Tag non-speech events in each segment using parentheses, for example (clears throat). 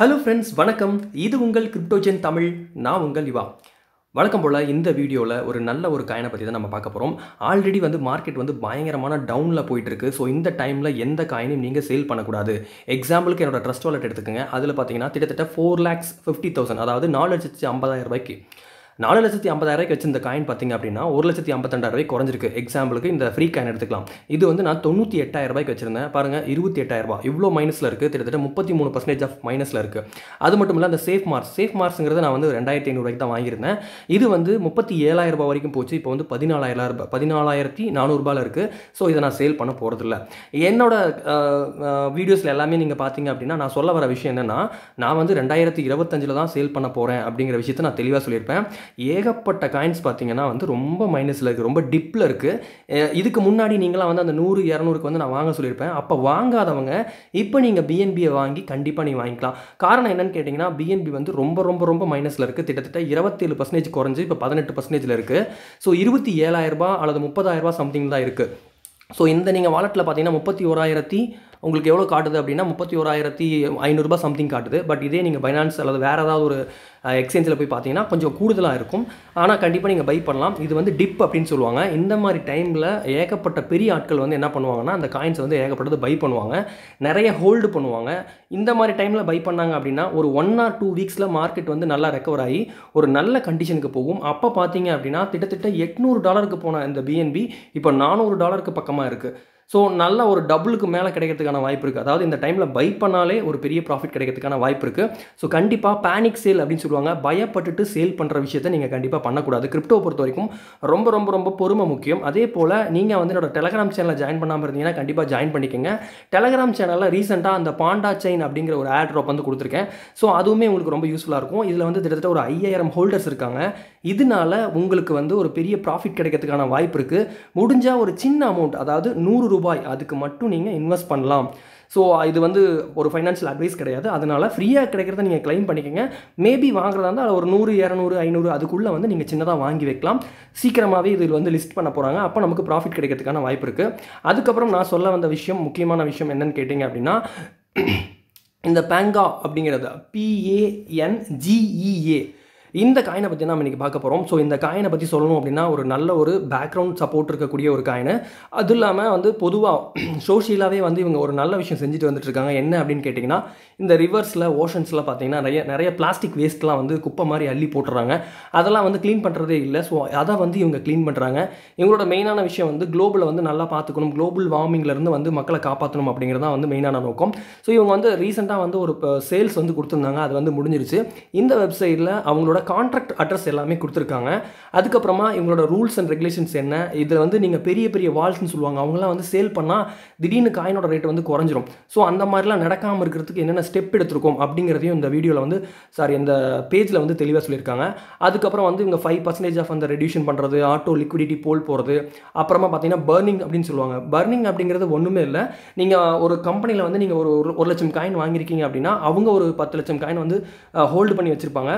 hello friends வணக்கம் இது உங்கள் கிரிப்டோஜென் தமிழ் நான் உங்கள் இவா வணக்கம் போல் இந்த வீடியோவில் ஒரு நல்ல ஒரு காயினை பற்றி தான் நம்ம பார்க்க போகிறோம் ஆல்ரெடி வந்து மார்க்கெட் வந்து பயங்கரமான டவுனில் போயிட்டுருக்கு ஸோ இந்த டைமில் எந்த காயினையும் நீங்கள் சேல் பண்ணக்கூடாது எக்ஸாம்பிளுக்கு என்னோடய ட்ரஸ்ட் வாலெட் எடுத்துக்கோங்க அதில் பார்த்தீங்கன்னா கிட்டத்தட்ட ஃபோர் லேக்ஸ் ஃபிஃப்டி தௌசண்ட் அதாவது நாலு லட்சத்து ஐம்பதாயிரம் ரூபாய்க்கு நாலு லட்சத்தி ஐம்பதாயிரம் வச்சிருந்த காயின் பார்த்தீங்க அப்படின்னா ஒரு லட்சத்தி ஐம்பத்தெண்டாயிரூவாய்க்கு குறைஞ்சிருக்கு எக்ஸாம்பிளுக்கு இந்த ஃப்ரீ காயின் எடுத்துக்கலாம் இது வந்து நான் தொண்ணூற்றி எட்டாயிரம் ரூபாய்க்கு வச்சிருந்தேன் பாருங்க இருபத்தி எட்டாயிரம் ரூபாய் இவ்வளோ மைனஸில் இருக்குது கிட்டத்தட்ட முப்பத்தி மூணு பர்சன்டேஜ் ஆஃப் மைனஸில் இருக்குது அது மட்டும் இல்லை அந்த சேஃப் மார்க்ஸ் சேஃப் மார்க்ஸுங்கிறது நான் வந்து ரெண்டாயிரத்தி ஐநூறுவாய்க்கு தான் வாங்கியிருந்தேன் இது வந்து முப்பத்தி ரூபாய் வரைக்கும் போச்சு இப்போ வந்து பதினாலாயிரம் ரூபாய் பதினாலாயிரத்தி நானூறுபாயில் இருக்குது ஸோ இதை நான் சேல் பண்ண போகிறதில்ல என்னோட வீடியோஸில் எல்லாமே நீங்கள் பார்த்தீங்க அப்படின்னா நான் சொல்ல வர விஷயம் என்னென்னா நான் வந்து ரெண்டாயிரத்தி இருபத்தஞ்சில் தான் சேல் பண்ண போகிறேன் அப்படிங்கிற விஷயத்தை நான் தெளிவாக சொல்லியிருப்பேன் ஏகப்பட்ட காயின்ஸ் பார்த்தீங்கன்னா வந்து ரொம்ப மைனஸில் இருக்குது ரொம்ப டிப்பில் இருக்குது இதுக்கு முன்னாடி நீங்களாம் வந்து அந்த நூறு இரநூறுக்கு வந்து நான் வாங்க சொல்லியிருப்பேன் அப்போ வாங்காதவங்க இப்போ நீங்கள் பிஎன்பியை வாங்கி கண்டிப்பாக நீ வாங்கிக்கலாம் காரணம் என்னென்னு கேட்டிங்கன்னா பிஎன்பி வந்து ரொம்ப ரொம்ப ரொம்ப மைனஸில் இருக்குது கிட்டத்தட்ட இருபத்தேழு பர்சன்டேஜ் குறைஞ்சி இப்போ பதினெட்டு பர்சன்டேஜில் இருக்குது ஸோ இருபத்தி ஏழாயிரரூபா அல்லது முப்பதாயிரரூபா சம்திங் தான் இருக்குது ஸோ இந்த நீங்கள் வாலெட்டில் பார்த்தீங்கன்னா முப்பத்தி ஓராயிரத்தி உங்களுக்கு எவ்வளோ காட்டுது அப்படின்னா முப்பத்தி ஓராயிரத்தி ஐநூறுரூபா சம்திங் காட்டுது பட் இதே நீங்கள் பைனான்ஸ் அல்லது வேறு ஏதாவது ஒரு எக்ஸ்சேஞ்சில் போய் பார்த்தீங்கன்னா கொஞ்சம் கூடுதலாக இருக்கும் ஆனால் கண்டிப்பாக நீங்கள் பை பண்ணலாம் இது வந்து டிப் அப்படின்னு சொல்லுவாங்க இந்த மாதிரி டைமில் ஏகப்பட்ட பெரிய ஆட்கள் வந்து என்ன பண்ணுவாங்கன்னா அந்த காயின்ஸ் வந்து ஏகப்பட்டது பை பண்ணுவாங்க நிறைய ஹோல்டு பண்ணுவாங்க இந்த மாதிரி டைமில் பை பண்ணாங்க அப்படின்னா ஒரு ஒன் ஆர் டூ வீக்ஸில் மார்க்கெட் வந்து நல்லா ரெக்கவர் ஆகி ஒரு நல்ல கண்டிஷனுக்கு போகும் அப்போ பார்த்தீங்க அப்படின்னா கிட்டத்தட்ட எட்நூறு டாலருக்கு போன இந்த பிஎன்பி இப்போ நானூறு டாலருக்கு பக்கமாக இருக்குது ஸோ நல்ல ஒரு டபுளுக்கு மேலே கிடைக்கிறதுக்கான வாய்ப்பு இருக்குது அதாவது இந்த டைமில் பை பண்ணாலே ஒரு பெரிய ப்ராஃபிட் கிடைக்கிறதுக்கான வாய்ப்பு இருக்குது ஸோ கண்டிப்பாக பேனிக் சேல் அப்படின்னு சொல்லுவாங்க பயப்பட்டுட்டு சேல் பண்ணுற விஷயத்தை நீங்கள் கண்டிப்பாக பண்ணக்கூடாது கிரிப்டோ பொறுத்த வரைக்கும் ரொம்ப ரொம்ப ரொம்ப பொறுமை முக்கியம் அதே போல் நீங்கள் வந்து என்னோட டெலகிராம் சேனலில் ஜாயின் பண்ணாமல் இருந்தீங்கன்னா கண்டிப்பாக ஜாயின் பண்ணிக்கோங்க டெலகிராம் சேனலில் ரீசெண்டாக அந்த பாண்டா செயின் அப்படிங்கிற ஒரு ஆட் ட்ராப் வந்து கொடுத்துருக்கேன் ஸோ அதுவுமே உங்களுக்கு ரொம்ப யூஸ்ஃபுல்லாக இருக்கும் இதில் வந்து கிட்டத்தட்ட ஒரு ஐயாயிரம் ஹோல்டர்ஸ் இருக்காங்க இதனால உங்களுக்கு வந்து ஒரு பெரிய ப்ராஃபிட் கிடைக்கிறதுக்கான வாய்ப்பு இருக்குது முடிஞ்சால் ஒரு சின்ன அமௌண்ட் அதாவது நூறு ரூபாய் அதுக்கு மட்டும் நீங்கள் இன்வெஸ்ட் பண்ணலாம் ஸோ இது வந்து ஒரு ஃபைனான்ஷியல் அட்வைஸ் கிடையாது அதனால் ஃப்ரீயாக கிடைக்கிறத நீங்கள் கிளைம் பண்ணிக்கோங்க மேபி வாங்குறதா இருந்தால் ஒரு நூறு இரநூறு ஐநூறு அதுக்குள்ளே வந்து நீங்கள் சின்னதாக வாங்கி வைக்கலாம் சீக்கிரமாகவே இதில் வந்து லிஸ்ட் பண்ண போகிறாங்க அப்போ நமக்கு ப்ராஃபிட் கிடைக்கிறதுக்கான வாய்ப்பு இருக்குது அதுக்கப்புறம் நான் சொல்ல வந்த விஷயம் முக்கியமான விஷயம் என்னன்னு கேட்டிங்க அப்படின்னா இந்த பேங்கா அப்படிங்கிறது பிஏஎன்ஜிஇஏ இந்த காயினை பற்றி நம்ம இன்றைக்கி பார்க்க போகிறோம் ஸோ இந்த காயினை பற்றி சொல்லணும் அப்படின்னா ஒரு நல்ல ஒரு பேக்ரவுண்ட் சப்போர்ட் இருக்கக்கூடிய ஒரு காயினு அது இல்லாமல் வந்து பொதுவாக சோஷியலாகவே (clears throat) வந்து இவங்க ஒரு நல்ல விஷயம் செஞ்சுட்டு வந்துட்டு இருக்காங்க என்ன அப்படின்னு கேட்டிங்கன்னா இந்த ரிவர்ஸில் ஓஷன்ஸில் பார்த்தீங்கன்னா நிறைய நிறைய பிளாஸ்டிக் வேஸ்ட்லாம் வந்து குப்பை மாதிரி அள்ளி போட்டுறாங்க அதெல்லாம் வந்து க்ளீன் பண்ணுறதே இல்லை ஸோ அதை வந்து இவங்க க்ளீன் பண்ணுறாங்க இவங்களோட மெயினான விஷயம் வந்து குளோபலை வந்து நல்லா பார்த்துக்கணும் குளோபல் வார்மிங்லேருந்து வந்து மக்களை காப்பாற்றணும் அப்படிங்கிறதான் வந்து மெயினான நோக்கம் ஸோ இவங்க வந்து ரீசெண்டாக வந்து ஒரு சேல்ஸ் வந்து கொடுத்துருந்தாங்க அது வந்து முடிஞ்சிருச்சு இந்த வெப்சைட்டில் அவங்களோட இவங்களோட கான்ட்ராக்ட் அட்ரஸ் எல்லாமே கொடுத்துருக்காங்க அதுக்கப்புறமா இவங்களோட ரூல்ஸ் அண்ட் ரெகுலேஷன்ஸ் என்ன இதில் வந்து நீங்கள் பெரிய பெரிய வால்ஸ்னு சொல்லுவாங்க அவங்களாம் வந்து சேல் பண்ணால் திடீர்னு காயினோட ரேட் வந்து குறைஞ்சிரும் ஸோ அந்த மாதிரிலாம் நடக்காமல் இருக்கிறதுக்கு என்னென்ன ஸ்டெப் எடுத்திருக்கோம் அப்படிங்கிறதையும் இந்த வீடியோவில் வந்து சாரி இந்த பேஜில் வந்து தெளிவாக சொல்லியிருக்காங்க அதுக்கப்புறம் வந்து இவங்க ஃபைவ் பர்சன்டேஜ் ஆஃப் அந்த ரெடியூஷன் பண்ணுறது ஆட்டோ லிக்விடிட்டி போல் போகிறது அப்புறமா பார்த்தீங்கன்னா பர்னிங் அப்படின்னு சொல்லுவாங்க பர்னிங் அப்படிங்கிறது ஒன்றுமே இல்லை நீங்கள் ஒரு கம்பெனியில் வந்து நீங்கள் ஒரு ஒரு லட்சம் காயின் வாங்கியிருக்கீங்க அப்படின்னா அவங்க ஒரு பத்து லட்சம் காயின் வந்து ஹோல்டு பண்ணி வச்சுருப்பாங்க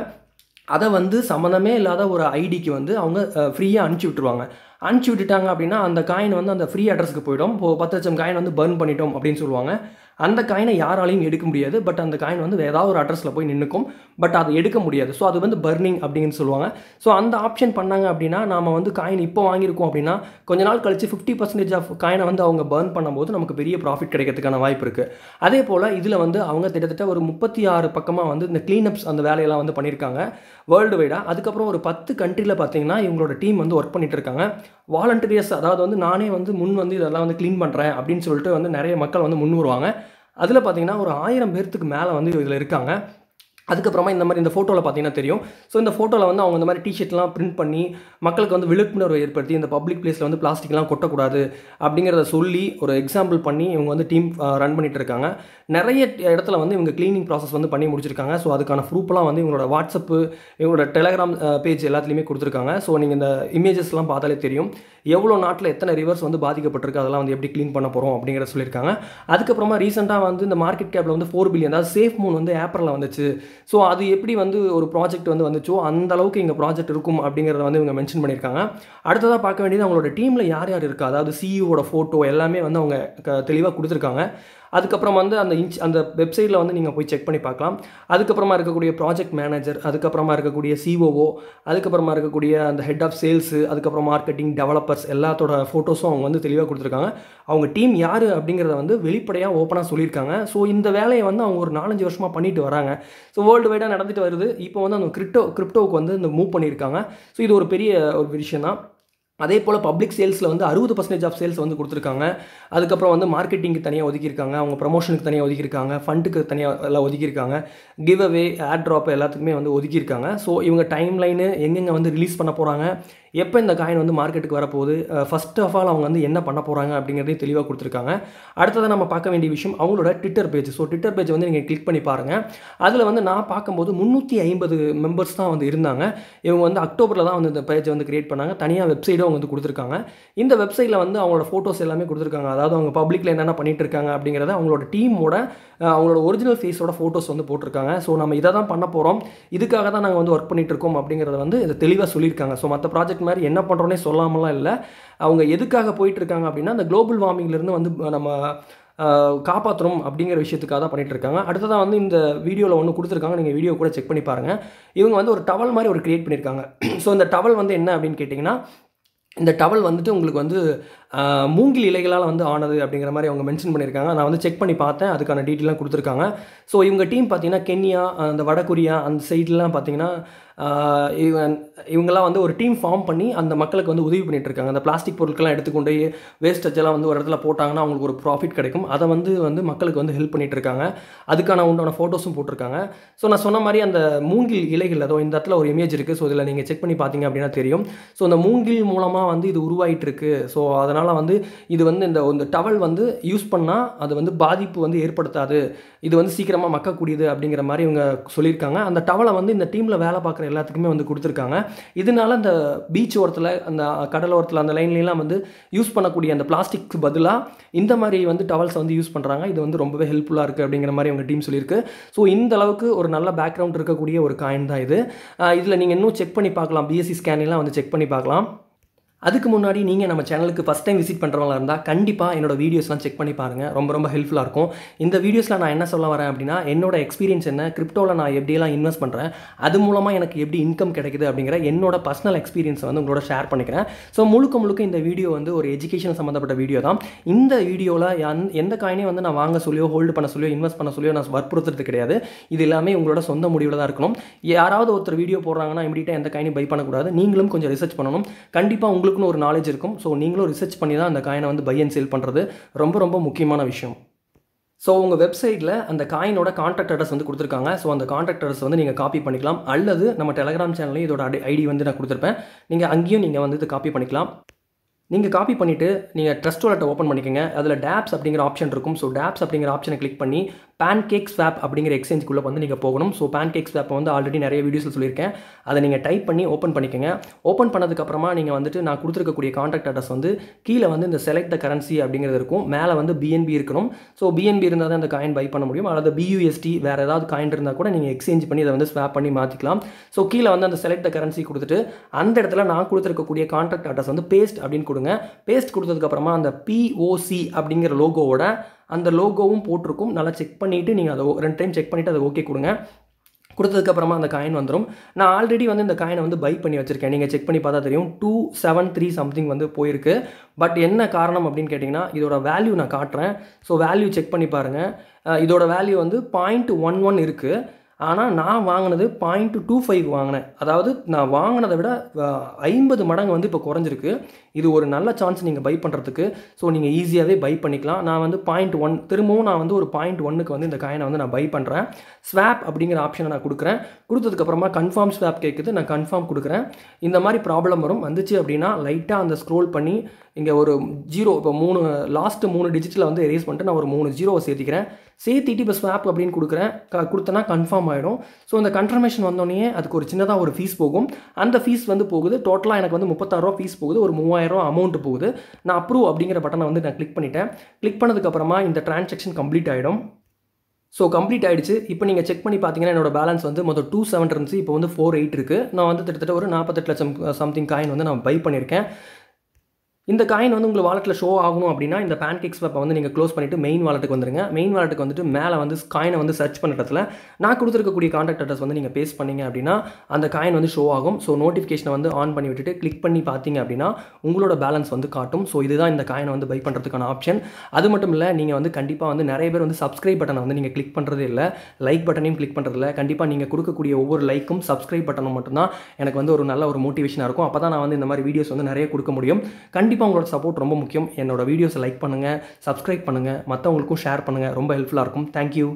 அதை வந்து சம்மந்தமே இல்லாத ஒரு ஐடிக்கு வந்து அவங்க ஃப்ரீயாக அனுப்பிச்சி விட்டுருவாங்க அனுப்பிச்சி விட்டுட்டாங்க அப்படின்னா அந்த காயின் வந்து அந்த ஃப்ரீ அட்ரஸுக்கு போயிடும் இப்போ பத்து லட்சம் காயின் வந்து பர்ன் பண்ணிட்டோம் அப்படின்னு சொல்லுவாங்க அந்த காயினை யாராலையும் எடுக்க முடியாது பட் அந்த காயின் வந்து ஏதாவது ஒரு அட்ரஸில் போய் நின்றுக்கும் பட் அதை எடுக்க முடியாது ஸோ அது வந்து பர்னிங் அப்படின்னு சொல்லுவாங்க ஸோ அந்த ஆப்ஷன் பண்ணாங்க அப்படின்னா நம்ம வந்து காயின் இப்போ வாங்கியிருக்கோம் அப்படின்னா கொஞ்ச நாள் கழிச்சு ஃபிஃப்டி பர்சன்டேஜ் ஆஃப் காயினை வந்து அவங்க பர்ன் பண்ணும்போது நமக்கு பெரிய ப்ராஃபிட் கிடைக்கிறதுக்கான வாய்ப்பு இருக்குது அதே போல் இதில் வந்து அவங்க கிட்டத்தட்ட ஒரு முப்பத்தி ஆறு பக்கமாக வந்து இந்த க்ளீனப்ஸ் அந்த வேலையெல்லாம் வந்து பண்ணியிருக்காங்க வேர்ல்டு வைடாக அதுக்கப்புறம் ஒரு பத்து கண்ட்ரியில் பார்த்தீங்கன்னா இவங்களோட டீம் வந்து ஒர்க் பண்ணிட்டு இருக்காங்க வாலண்டியர்ஸ் அதாவது வந்து நானே வந்து முன் வந்து இதெல்லாம் வந்து க்ளீன் பண்ணுறேன் அப்படின்னு சொல்லிட்டு வந்து நிறைய மக்கள் வந்து முன் வருவாங்க அதில் பார்த்தீங்கன்னா ஒரு ஆயிரம் பேர்த்துக்கு மேலே வந்து இதில் இருக்காங்க அதுக்கப்புறமா இந்த மாதிரி இந்த ஃபோட்டோவில் பார்த்தீங்கன்னா தெரியும் ஸோ இந்த ஃபோட்டோவில் வந்து அவங்க இந்த மாதிரி டிஷர்ட்லாம் பிரிண்ட் பண்ணி மக்களுக்கு வந்து விழிப்புணர்வு ஏற்படுத்தி இந்த பப்ளிக் பிளேஸில் வந்து பிளாஸ்டிக்லாம் கொட்டக்கூடாது அப்படிங்கிறத சொல்லி ஒரு எக்ஸாம்பிள் பண்ணி இவங்க வந்து டீம் ரன் பண்ணிகிட்டு இருக்காங்க நிறைய இடத்துல வந்து இவங்க க்ளீனிங் ப்ராசஸ் வந்து பண்ணி முடிச்சிருக்காங்க ஸோ அதுக்கான ப்ரூஃப்லாம் வந்து இவங்களோட வாட்ஸ்அப்பு இவங்களோட டெலகிராம் பேஜ் எல்லாத்துலேயுமே கொடுத்துருக்காங்க ஸோ நீங்கள் இந்த இமேஜஸ்லாம் பார்த்தாலே தெரியும் எவ்வளோ நாட்டில் எத்தனை ரிவர்ஸ் வந்து பாதிக்கப்பட்டிருக்கு அதெல்லாம் வந்து எப்படி க்ளீன் பண்ண போகிறோம் அப்படிங்கிற சொல்லியிருக்காங்க அதுக்கப்புறமா ரீசெண்டாக வந்து இந்த மார்க்கெட் கேப்பில் வந்து ஃபோர் பில்லியன் அதாவது சேஃப் மூன் வந்து ஏப்ரலில் வந்துச்சு ஸோ அது எப்படி வந்து ஒரு ப்ராஜெக்ட் வந்து வந்துச்சோ அந்த அளவுக்கு இங்கே ப்ராஜெக்ட் இருக்கும் அப்படிங்கிறத வந்து இவங்க மென்ஷன் பண்ணியிருக்காங்க அடுத்ததாக பார்க்க வேண்டியது அவங்களோட டீமில் யார் யார் இருக்கா அதாவது சிஇஓட e ஃபோட்டோ எல்லாமே வந்து அவங்க தெளிவாக கொடுத்துருக்காங்க அதுக்கப்புறம் வந்து அந்த இன்ச் அந்த வெப்சைட்டில் வந்து நீங்கள் போய் செக் பண்ணி பார்க்கலாம் அதுக்கப்புறமா இருக்கக்கூடிய ப்ராஜெக்ட் மேனேஜர் அதுக்கப்புறமா இருக்கக்கூடிய சிஓஓ அதுக்கப்புறமா இருக்கக்கூடிய அந்த ஹெட் ஆஃப் சேல்ஸு அதுக்கப்புறம் மார்க்கெட்டிங் டெவலப்பர்ஸ் எல்லாத்தோட ஃபோட்டோஸும் அவங்க வந்து தெளிவாக கொடுத்துருக்காங்க அவங்க டீம் யார் அப்படிங்கிறத வந்து வெளிப்படையாக ஓப்பனாக சொல்லியிருக்காங்க ஸோ இந்த வேலையை வந்து அவங்க ஒரு நாலஞ்சு வருஷமாக பண்ணிட்டு வராங்க ஸோ வேர்ல்டு வைடாக நடந்துட்டு வருது இப்போ வந்து அந்த கிரிப்டோ கிரிப்டோவுக்கு வந்து இந்த மூவ் பண்ணியிருக்காங்க ஸோ இது ஒரு பெரிய ஒரு விஷயம் தான் அதே போல் பப்ளிக் சேல்ஸில் வந்து அறுபது பர்சன்டேஜ் ஆஃப் சேல்ஸ் வந்து கொடுத்துருக்காங்க அதுக்கப்புறம் வந்து மார்க்கெட்டிங்க்கு தனியாக ஒதுக்கியிருக்காங்க அவங்க ப்ரமோஷனுக்கு தனியாக ஒதுக்கியிருக்காங்க ஃபண்டுக்கு தனியாக எல்லாம் ஒதுக்கியிருக்காங்க கிவ் அவே ஆட் ட்ராப் எல்லாத்துக்குமே வந்து ஒதுக்கியிருக்காங்க ஸோ இவங்க டைம் லைனு எங்கெங்கே வந்து ரிலீஸ் பண்ண போகிறாங்க எப்போ இந்த காயின் வந்து மார்க்கெட்டுக்கு வரப்போகுது ஃபஸ்ட் ஆஃப் ஆல் அவங்க வந்து என்ன பண்ண போகிறாங்க அப்படிங்கிறதையும் தெளிவாக கொடுத்துருக்காங்க அடுத்ததாக நம்ம பார்க்க வேண்டிய விஷயம் அவங்களோட Twitter page so Twitter page வந்து நீங்கள் கிளிக் பண்ணி பாருங்கள் அதில் வந்து நான் பார்க்கும்போது முந்நூற்றி ஐம்பது மெம்பர்ஸ் தான் வந்து இருந்தாங்க இவங்க வந்து அக்டோபரில் தான் வந்து இந்த பேஜை வந்து கிரியேட் பண்ணாங்க தனியாக வெப்சைட்டும் அவங்க வந்து கொடுத்துருக்காங்க இந்த வெப்சைட்டில் வந்து அவங்களோட ஃபோட்டோஸ் எல்லாமே கொடுத்துருக்காங்க அதாவது அவங்க பப்ளிக்கில் என்னென்ன பண்ணிட்டு இருக்காங்க அப்படிங்கிறத அவங்களோட டீமோட அவங்களோட ஒரிஜினல் ஃபேஸோட ஃபோட்டோஸ் வந்து போட்டிருக்காங்க ஸோ நம்ம இதை தான் பண்ண போகிறோம் இதுக்காக தான் நாங்கள் வந்து ஒர்க் பண்ணிகிட்டு இருக்கோம் அப்படிங்கிறத வந்து இதை தெளிவாக சொல்லியிருக்காங்க ஸோ மற்ற ப்ராஜெக்ட் ப்ராஜெக்ட் மாதிரி என்ன பண்ணுறோன்னே சொல்லாமலாம் இல்லை அவங்க எதுக்காக போயிட்டுருக்காங்க அப்படின்னா அந்த குளோபல் வார்மிங்லேருந்து வந்து நம்ம காப்பாற்றுறோம் அப்படிங்கிற விஷயத்துக்காக தான் பண்ணிகிட்டு இருக்காங்க அடுத்ததாக வந்து இந்த வீடியோவில் ஒன்று கொடுத்துருக்காங்க நீங்கள் வீடியோ கூட செக் பண்ணி பாருங்கள் இவங்க வந்து ஒரு டவல் மாதிரி ஒரு க்ரியேட் பண்ணியிருக்காங்க ஸோ (clears throat) இந்த டவல் வந்து என்ன அப்படின்னு கேட்டிங்கன்னா இந்த டவல் வந்துட்டு உங்களுக்கு வந்து மூங்கில் இலைகளால் வந்து ஆனது அப்படிங்கிற மாதிரி அவங்க மென்ஷன் பண்ணியிருக்காங்க நான் வந்து செக் பண்ணி பார்த்தேன் அதுக்கான டீட்டெயிலாம் கொடுத்துருக்காங்க ஸோ இவங்க டீம் பார்த்தீங்கன்னா கென்யா அந்த வடகொரியா அந்த சைட்லாம் பார்த்தீங்கன்னா இவன் இவங்கெல்லாம் வந்து ஒரு டீம் ஃபார்ம் பண்ணி அந்த மக்களுக்கு வந்து உதவி பண்ணிகிட்டு இருக்காங்க அந்த பிளாஸ்டிக் பொருட்கள்லாம் எடுத்துக்கொண்டு வேஸ்டேஜ் எல்லாம் வந்து ஒரு இடத்துல போட்டாங்கன்னா அவங்களுக்கு ஒரு ப்ராஃபிட் கிடைக்கும் அதை வந்து வந்து மக்களுக்கு வந்து ஹெல்ப் பண்ணிகிட்டு இருக்காங்க அதுக்கான உண்டான ஃபோட்டோஸும் போட்டிருக்காங்க ஸோ நான் சொன்ன மாதிரி அந்த மூங்கில் இலைகள் அதோ இந்த இடத்துல ஒரு இமேஜ் இருக்குது ஸோ இதில் நீங்கள் செக் பண்ணி பார்த்தீங்க அப்படின்னா தெரியும் ஸோ அந்த மூங்கில் மூலமாக வந்து இது உருவாயிட்டு இருக்குது ஸோ அதனால் அதனால் வந்து இது வந்து இந்த இந்த டவல் வந்து யூஸ் பண்ணால் அது வந்து பாதிப்பு வந்து ஏற்படுத்தாது இது வந்து சீக்கிரமாக மக்கக்கூடியது அப்படிங்கிற மாதிரி இவங்க சொல்லியிருக்காங்க அந்த டவலை வந்து இந்த டீமில் வேலை பார்க்குற எல்லாத்துக்குமே வந்து கொடுத்துருக்காங்க இதனால் அந்த பீச் ஓரத்தில் அந்த கடலோரத்தில் அந்த லைன்லாம் வந்து யூஸ் பண்ணக்கூடிய அந்த பிளாஸ்டிக் பதிலாக இந்த மாதிரி வந்து டவல்ஸை வந்து யூஸ் பண்ணுறாங்க இது வந்து ரொம்பவே ஹெல்ப்ஃபுல்லாக இருக்குது அப்படிங்கிற மாதிரி அவங்க டீம் சொல்லியிருக்கு ஸோ இந்த அளவுக்கு ஒரு நல்ல பேக்ரவுண்ட் இருக்கக்கூடிய ஒரு காயின் தான் இது இதில் நீங்கள் இன்னும் செக் பண்ணி பார்க்கலாம் பிஎஸ்சி ஸ்கேன்லாம் வந்து செக் பண்ணி பார்க்கலாம் அதுக்கு முன்னாடி நீங்கள் நம்ம சேனலுக்கு ஃபஸ்ட் டைம் விசிட் பண்ணுறவங்களா இருந்தால் கண்டிப்பாக என்னோடய வீடியோஸ்லாம் செக் பண்ணி பாருங்கள் ரொம்ப ரொம்ப ஹெல்ப்ஃபுல்லாக இருக்கும் இந்த வீடியோஸில் நான் என்ன சொல்ல வரேன் அப்படின்னா என்னோட எக்ஸ்பீரியன்ஸ் என்ன கிரிப்டோவில் நான் எப்படியெல்லாம் இன்வெஸ்ட் பண்ணுறேன் அது மூலமாக எனக்கு எப்படி இன்கம் கிடைக்குது அப்படிங்கிற என்னோட பர்சனல் எக்ஸ்பீரியன்ஸை வந்து உங்களோட ஷேர் பண்ணிக்கிறேன் ஸோ முழுக்க முழுக்க இந்த வீடியோ வந்து ஒரு எஜுகேஷன் சம்மந்தப்பட்ட வீடியோ தான் இந்த வீடியோவில் எந்த காயினையும் வந்து நான் வாங்க சொல்லியோ ஹோல்டு பண்ண சொல்லியோ இன்வெஸ்ட் பண்ண சொல்லியோ நான் வற்புறுத்துறது கிடையாது இது எல்லாமே உங்களோட சொந்த முடிவில் தான் இருக்கணும் யாராவது ஒருத்தர் வீடியோ போடுறாங்கன்னா இமீடியட்டாக எந்த காயினையும் பை பண்ணக்கூடாது நீங்களும் கொஞ்சம் ரிசர்ச் பண்ணணும் கண்டிப்பாக உங்களுக்கு உங்களுக்குன்னு ஒரு நாலேஜ் இருக்கும் ஸோ நீங்களும் ரிசர்ச் பண்ணி தான் அந்த காயினை வந்து பை அண்ட் சேல் பண்ணுறது ரொம்ப ரொம்ப முக்கியமான விஷயம் ஸோ உங்கள் வெப்சைட்டில் அந்த காயினோட காண்டாக்ட் அட்ரஸ் வந்து கொடுத்துருக்காங்க ஸோ அந்த காண்டாக்ட் அட்ரஸ் வந்து நீங்கள் காப்பி பண்ணிக்கலாம் அல்லது நம்ம டெலகிராம் சேனல்லையும் இதோட ஐடி வந்து நான் கொடுத்துருப்பேன் நீங்கள் அங்கேயும் நீங்கள் வந்து இது காப்பி பண்ணிக்கலாம் நீங்கள் காப்பி பண்ணிவிட்டு நீங்கள் ட்ரஸ்ட் வாலெட்டை ஓப்பன் பண்ணிக்கோங்க அதில் டேப்ஸ் அப்படிங்கிற ஆப்ஷன் இருக்கும் ஸோ டேப்ஸ் அப்படிங்கிற ஆப்ஷனை கிளிக் பண்ணி பேன் ஸ்வாப் அப்படிங்கிற எக்ஸ்சேஞ்சுக்குள்ளே வந்து நீங்கள் போகணும் ஸோ பேன் கேக் ஸ்வாப்பை வந்து ஆல்ரெடி நிறைய வீடியோஸில் சொல்லியிருக்கேன் அதை நீங்கள் டைப் பண்ணி ஓப்பன் பண்ணிக்கங்க ஓப்பன் பண்ணதுக்கப்புறமா நீங்கள் வந்துட்டு நான் கொடுத்துருக்கக்கூடிய கான்டாக்ட் அட்ரஸ் வந்து கீழே வந்து இந்த செலக்ட் த கரன்சி அப்படிங்கிறது இருக்கும் மேலே வந்து பிஎன்பி இருக்கணும் ஸோ பிஎன்பி இருந்தால் தான் அந்த காயின் பை பண்ண முடியும் அல்லது பியூஎஸ்டி வேறு ஏதாவது காயின் இருந்தால் கூட நீங்கள் எக்ஸ்சேஞ்ச் பண்ணி அதை வந்து ஸ்வாப் பண்ணி மாற்றிக்கலாம் ஸோ கீழே வந்து அந்த செலக்ட் த கரன்சி கொடுத்துட்டு அந்த இடத்துல நான் கொடுத்துருக்கக்கூடிய கான்டாக்ட் அட்ரஸ் வந்து பேஸ்ட் அப்படின்னு கொடுங்க பேஸ்ட் கொடுத்ததுக்கப்புறமா அந்த பிஓசி அப்படிங்கிற லோகோவோட அந்த லோகோவும் போட்டிருக்கும் நல்லா செக் பண்ணிவிட்டு நீங்கள் அதை ரெண்டு டைம் செக் பண்ணிவிட்டு அதை ஓகே கொடுங்க கொடுத்ததுக்கப்புறமா அந்த காயின் வந்துடும் நான் ஆல்ரெடி வந்து இந்த காயினை வந்து பை பண்ணி வச்சுருக்கேன் நீங்கள் செக் பண்ணி பார்த்தா தெரியும் டூ செவன் த்ரீ சம்திங் வந்து போயிருக்கு பட் என்ன காரணம் அப்படின்னு கேட்டிங்கன்னா இதோட வேல்யூ நான் காட்டுறேன் ஸோ வேல்யூ செக் பண்ணி பாருங்கள் இதோட வேல்யூ வந்து பாயிண்ட் ஒன் ஒன் இருக்குது ஆனால் நான் வாங்கினது பாயிண்ட் டூ ஃபைவ் வாங்கினேன் அதாவது நான் வாங்கினதை விட ஐம்பது மடங்கு வந்து இப்போ குறைஞ்சிருக்கு இது ஒரு நல்ல சான்ஸ் நீங்கள் பை பண்ணுறதுக்கு ஸோ நீங்கள் ஈஸியாகவே பை பண்ணிக்கலாம் நான் வந்து பாயிண்ட் ஒன் திரும்பவும் நான் வந்து ஒரு பாயிண்ட் ஒன்னுக்கு வந்து இந்த காயினை வந்து நான் பை பண்ணுறேன் ஸ்வாப் அப்படிங்கிற ஆப்ஷனை நான் கொடுக்குறேன் கொடுத்ததுக்கப்புறமா கன்ஃபார்ம் ஸ்வாப் கேட்குது நான் கன்ஃபார்ம் கொடுக்குறேன் இந்த மாதிரி ப்ராப்ளம் வரும் வந்துச்சு அப்படின்னா லைட்டாக அந்த ஸ்க்ரோல் பண்ணி இங்கே ஒரு ஜீரோ இப்போ மூணு லாஸ்ட்டு மூணு டிஜிட்டில் வந்து எரேஸ் பண்ணிட்டு நான் ஒரு மூணு ஜீரோவை சேர்த்திக்கிறேன் சேர்த்து இப்போ பஸ் ஆப் அப்படின்னு கொடுக்குறேன் கொடுத்தனா கன்ஃபார்ம் ஆகிடும் ஸோ அந்த கன்ஃபர்மேஷன் வந்தோடனே அதுக்கு ஒரு சின்னதாக ஒரு ஃபீஸ் போகும் அந்த ஃபீஸ் வந்து போகுது டோட்டலாக எனக்கு வந்து முப்பத்தாயிரரூவா ஃபீஸ் போகுது ஒரு மூவாயிரரூவா அமௌண்ட் போகுது நான் அப்ரூவ் அப்படிங்கிற பட்டனை வந்து நான் கிளிக் பண்ணிட்டேன் கிளிக் பண்ணதுக்கப்புறமா இந்த ட்ரான்சாக்ஷன் கம்ப்ளீட் ஆகிடும் ஸோ கம்ப்ளீட் ஆகிடுச்சு இப்போ நீங்கள் செக் பண்ணி பார்த்தீங்கன்னா என்னோட பேலன்ஸ் வந்து மொத்தம் டூ செவன் இருந்துச்சு இப்போ வந்து ஃபோர் எயிட் இருக்குது நான் வந்து கிட்டத்தட்ட ஒரு நாற்பத்தெட்டு லட்சம் சம்திங் காயின் வந்து நான் பை பண்ணியிருக்கேன் இந்த காயின் வந்து உங்கள் வாலெட்டில் ஷோ ஆகணும் அப்படின்னா இந்த பேன் கேக்ஸ் வந்து நீங்கள் க்ளோஸ் பண்ணிவிட்டு மெயின் வாலெட்டுக்கு வந்துருங்க மெயின் வாலெட்டுக்கு வந்துட்டு மேலே வந்து காயினை வந்து சர்ச் பண்ணுறதுல நான் கொடுத்துருக்கக்கூடிய காண்டாக்ட் அட்ரஸ் வந்து நீங்கள் பேஸ்ட் பண்ணீங்க அப்படின்னா அந்த காயின் வந்து ஷோ ஆகும் ஸோ நோட்டிஃபிகேஷனை வந்து ஆன் பண்ணி விட்டுட்டு கிளிக் பண்ணி பார்த்தீங்க அப்படின்னா உங்களோட பேலன்ஸ் வந்து காட்டும் ஸோ இதுதான் இந்த காயினை வந்து பை பண்ணுறதுக்கான ஆப்ஷன் அது மட்டும் இல்லை நீங்கள் வந்து கண்டிப்பாக வந்து நிறைய பேர் வந்து சப்ஸ்கிரைப் பட்டனை வந்து நீங்கள் கிளிக் பண்ணுறதே இல்லை லைக் பட்டனையும் கிளிக் பண்ணுறதில்ல கண்டிப்பாக நீங்கள் கொடுக்கக்கூடிய ஒவ்வொரு லைக்கும் சப்ஸ்கிரைப் பட்டனும் மட்டும்தான் எனக்கு வந்து ஒரு நல்ல ஒரு மோட்டிவேஷனாக இருக்கும் அப்போ தான் நான் வந்து இந்த மாதிரி வீடியோஸ் வந்து நிறைய கொடுக்க முடியும் கண்டிப்பாக கண்டிப்பாக உங்களோட சப்போர்ட் ரொம்ப முக்கியம் என்னோட வீடியோஸை லைக் பண்ணுங்கள் சப்ஸ்கிரைப் பண்ணுங்கள் மற்றவங்களுக்கும் ஷேர் பண்ணுங்கள் ரொம்ப ஹெல்ப்ஃபுல்லாக இருக்கும் தேங்க்யூ